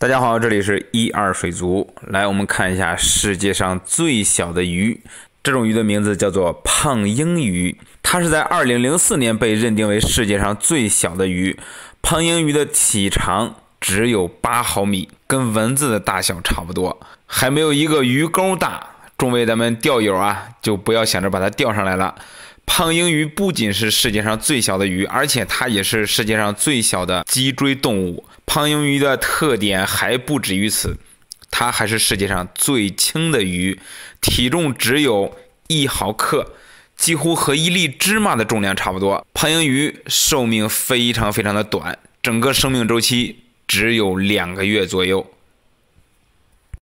大家好，这里是一二水族。来，我们看一下世界上最小的鱼。这种鱼的名字叫做胖鹰鱼，它是在2004年被认定为世界上最小的鱼。胖鹰鱼的体长只有8毫米，跟蚊子的大小差不多，还没有一个鱼钩大。众位咱们钓友啊，就不要想着把它钓上来了。胖鲸鱼不仅是世界上最小的鱼，而且它也是世界上最小的脊椎动物。胖鲸鱼的特点还不止于此，它还是世界上最轻的鱼，体重只有一毫克，几乎和一粒芝麻的重量差不多。胖鲸鱼寿命非常非常的短，整个生命周期只有两个月左右。